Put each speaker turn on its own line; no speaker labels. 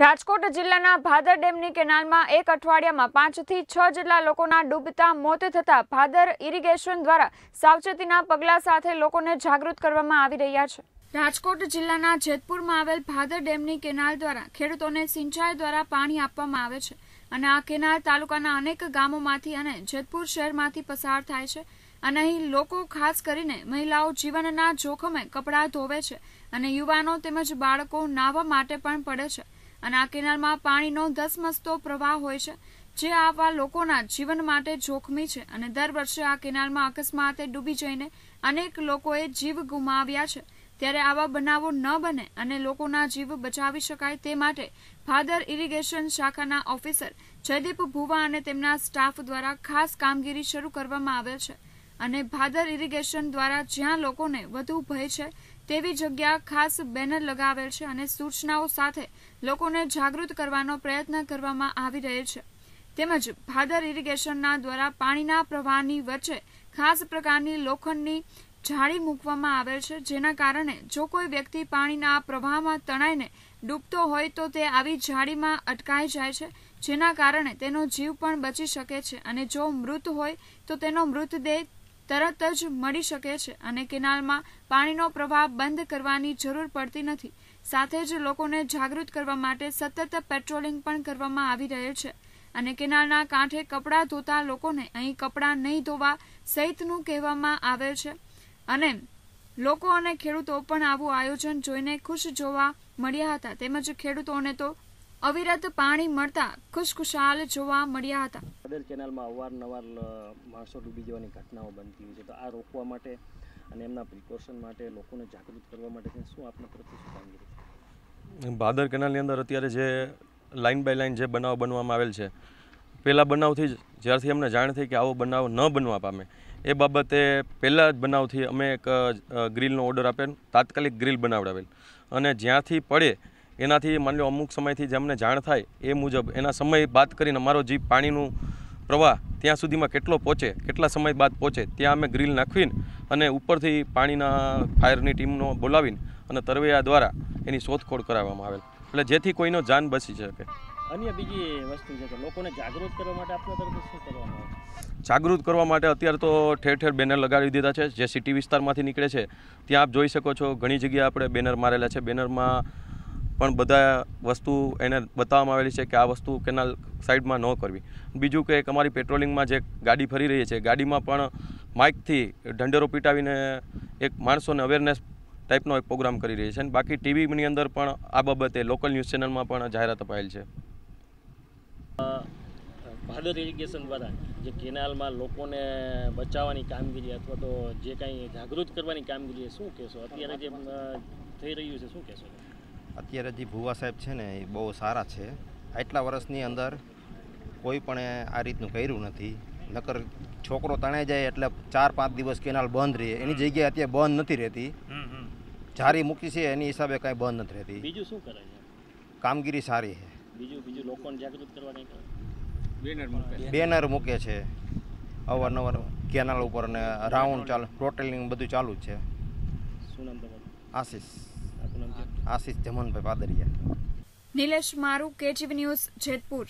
રાજકોટ જિલ્લાના ભાદર ડેમની કેનાલમાં એક અઠવાડિયામાં પાંચથી છ જેટલા લોકોના ડૂબતા મોત થતાં ભાદર ઇરિગેશન દ્વારા સાવચેતીના પગલાં સાથે લોકોને જાગૃત કરવામાં આવી રહ્યા છે રાજકોટ જિલ્લાના જેતપુરમાં આવેલ ભાદર ડેમની કેનાલ દ્વારા ખેડૂતોને સિંચાઈ દ્વારા પાણી આપવામાં આવે છે અને આ કેનાલ તાલુકાના અનેક ગામોમાંથી અને જેતપુર શહેરમાંથી પસાર થાય છે અને અહીં લોકો ખાસ કરીને મહિલાઓ જીવનના જોખમે કપડાં ધોવે છે અને યુવાનો તેમજ બાળકો નાહવા માટે પણ પડે છે અને આ કેનાલમાં પાણીનો ધસમસતો પ્રવાહ હોય છે જે આવા લોકોના જીવન માટે જોખમી છે અને દર વર્ષે આ કેનાલમાં અકસ્માતે ડૂબી જઈને અનેક લોકોએ જીવ ગુમાવ્યા છે ત્યારે આવા બનાવો ન બને અને લોકોના જીવ બચાવી શકાય તે માટે ફાધર ઇરિગેશન શાખાના ઓફિસર જયદીપ ભુવા અને તેમના સ્ટાફ દ્વારા ખાસ કામગીરી શરૂ કરવામાં આવેલ છે અને ભાદર ઇરિગેશન દ્વારા જ્યાં લોકોને વધુ ભય છે તેવી જગ્યા ખાસ બેનર લગાવેલ છે અને સૂચનાઓ સાથે લોકોને જાગૃત કરવાનો પ્રયત્ન કરવામાં આવી રહ્યો છે તેમજ ભાદર ઇરિગેશનના દ્વારા પાણીના પ્રવાહની વચ્ચે ખાસ પ્રકારની લોખંડની જાળી મૂકવામાં આવેલ છે જેના કારણે જો કોઈ વ્યક્તિ પાણીના પ્રવાહમાં તણાઈને ડૂબતો હોય તો તે આવી જાળીમાં અટકાઈ જાય છે જેના કારણે તેનો જીવ પણ બચી શકે છે અને જો મૃત હોય તો તેનો મૃતદેહ તરત જ મળી શકે છે અને કેનાલમાં પાણીનો પ્રવાહ બંધ કરવાની જરૂર પડતી નથી સાથે જ લોકોને જાગૃત કરવા માટે સતત પેટ્રોલિંગ પણ કરવામાં આવી રહ્યું છે અને કેનાલના કાંઠે કપડાં ધોતા લોકોને અહીં કપડાં નહીં ધોવા સહિતનું કહેવામાં આવે છે અને લોકો અને ખેડૂતો પણ આવું આયોજન જોઈને ખુશ જોવા મળ્યા હતા તેમજ ખેડૂતોને તો અવિરત પાણી મળતા ખુશખુશાલ જોવા મળ્યા હતા અદર
કેનાલમાં અવારનવાર માણસો ડૂબી જવાની ઘટનાઓ બનતી હોય છે તો આ રોકવા માટે અને એમના પ્રિકોશન માટે લોકોને જાગૃત કરવા માટે શું આપના પ્રત્યે શું
કામગીરી ભાદર કેનાલની અંદર અત્યારે જે લાઇન બાય લાઇન જે બનાવ બનવામાં આવેલ છે પહેલાં બનાવથી જ જ્યારથી અમને જાણ થઈ કે આવો બનાવ ન બનવા પામે એ બાબતે પહેલાં જ બનાવથી અમે એક ગ્રીલનો ઓર્ડર આપેલ તાત્કાલિક ગ્રીલ બનાવડાવેલ અને જ્યાંથી પડે એનાથી માની લો અમુક સમયથી જેમને જાણ થાય એ મુજબ એના સમય બાદ કરીને અમારો જીપ પાણીનું પ્રવાહ ત્યાં સુધીમાં કેટલો પહોંચે કેટલા સમય બાદ પહોંચે ત્યાં અમે ગ્રીલ નાખવીને અને ઉપરથી પાણીના ફાયરની ટીમનો બોલાવીને અને તરવૈયા દ્વારા એની શોધખોળ કરાવવામાં આવેલ એટલે જેથી કોઈનો જાન બસી શકે
અન્ય બીજી વસ્તુ છે કે લોકોને જાગૃત કરવા માટે આપના તરફથી શું કરવામાં
આવે જાગૃત કરવા માટે અત્યારે તો ઠેર ઠેર બેનર લગાડી દીધા છે જે સિટી વિસ્તારમાંથી નીકળે છે ત્યાં આપ જોઈ શકો છો ઘણી જગ્યાએ આપણે બેનર મારેલા છે બેનરમાં પણ બધા વસ્તુ એને બતાવવામાં આવેલી છે કે આ વસ્તુ કેનાલ સાઈડમાં ન કરવી બીજું કે અમારી પેટ્રોલિંગમાં જે ગાડી ફરી રહી છે ગાડીમાં પણ માઇકથી ઢંઢેરો પીટાવીને એક માણસોને અવેરનેસ ટાઈપનો એક પ્રોગ્રામ કરી રહી છે અને બાકી ટીવીની અંદર પણ આ બાબતે લોકલ ન્યૂઝ ચેનલમાં પણ જાહેરાત અપાયેલ છે
ભાદર ઇરિગેશન દ્વારા જે કેનાલમાં લોકોને બચાવવાની કામગીરી અથવા તો જે કાંઈ જાગૃત કરવાની કામગીરી શું કહેશો અત્યારે જે થઈ રહ્યું છે શું કહેશો અત્યારે જે ભુવા સાહેબ છે ને એ બહુ સારા છે આટલા વર્ષની અંદર કોઈ પણ આ રીતનું કર્યું નથી નકર છોકરો તણાઈ જાય એટલે ચાર પાંચ દિવસ કેનાલ બંધ રહે એની જગ્યાએ અત્યારે બંધ નથી રહેતી જારી મૂકી છે એની હિસાબે કાંઈ બંધ નથી રહેતી બીજું શું કરે કામગીરી સારી છે બીજું બીજું લોકોને જાગૃત કરવા બેનર મૂકે બેનર મૂકે છે અવારનવાર કેનાલ ઉપર ને રાઉન્ડ ચાલ ટોટલિંગ બધું ચાલુ જ છે શું આશીષ આશિષ જમનભાઈ પાદરિયા
નિલેશ મારુ કેજીવી ન્યૂઝ જેતપુર